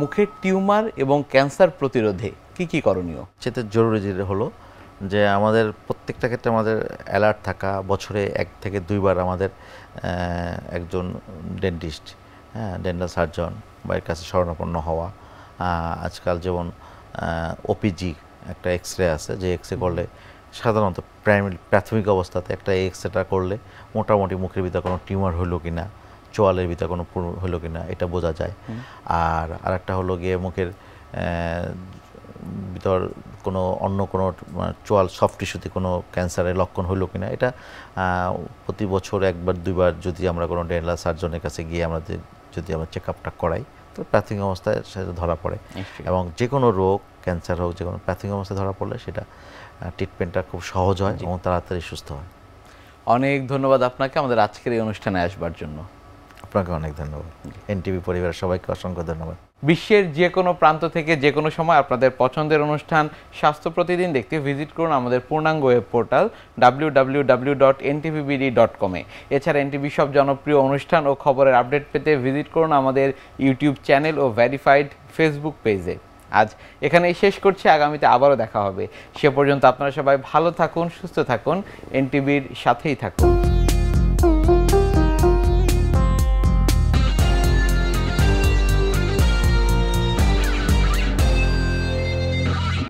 মুখের টিউমার এবং ক্যান্সার প্রতিরোধে কি কি করণীয় সেটা জরুরি যেটা হলো যে আমাদের প্রত্যেকটা ক্ষেত্রে আমাদের অ্যালার্ট থাকা বছরে এক থেকে দুইবার আমাদের একজন ডেন্টিস্ট হ্যাঁ ডেন্টাল সার্জন বা এর কাছে স্মরণাপন্ন হওয়া আজকাল যেমন ওপিজি একটা এক্স রে আছে যে এক্স রে করলে সাধারণত প্রাইমারি প্রাথমিক অবস্থাতে একটা এক্স রেটা করলে মোটামুটি মুখের ভিতরে কোনো টিউমার হলো কি না চোয়ালের ভিতরে কোনো পুরু হলো কি না এটা বোঝা যায় আর আরেকটা হলো গিয়ে মুখের ভিতর কোনো অন্য কোনো চোয়াল সফট টিস্যুতে কোনো ক্যান্সারের লক্ষণ হলো কি না এটা প্রতি বছর একবার দুইবার যদি আমরা কোনো ডেন্টাল সার্জনের কাছে গিয়ে আমাদের যদি আমরা চেক আপটা করাই তো প্রাথমিক অবস্থায় সেটা ধরা পড়ে এবং যে কোনো রোগ ক্যান্সার হোক যে কোনো প্রাথমিক অবস্থায় ধরা পড়লে সেটা ট্রিটমেন্টটা খুব সহজ হয় এবং তাড়াতাড়ি সুস্থ হয় অনেক ধন্যবাদ আপনাকে আমাদের আজকের এই অনুষ্ঠানে আসবার জন্য আপনাকে অনেক ধন্যবাদ এনটিভি পরিবারের সবাইকে অসংখ্য ধন্যবাদ বিশ্বের যে কোনো প্রান্ত থেকে যে কোনো সময় আপনাদের পছন্দের অনুষ্ঠান স্বাস্থ্য প্রতিদিন দেখতে ভিজিট করুন আমাদের পূর্ণাঙ্গ web portal W W W dot NTVBD dot এছাড়া এনটিভি সব জনপ্রিয় অনুষ্ঠান ও খবরের আপডেট পেতে ভিজিট করুন আমাদের ইউটিউব চ্যানেল ও ভ্যারিফাইড ফেসবুক পেজে আজ এখানেই শেষ করছি আগামীতে আবারও দেখা হবে সে পর্যন্ত আপনারা সবাই ভালো থাকুন সুস্থ থাকুন এনটিভির সাথেই থাকুন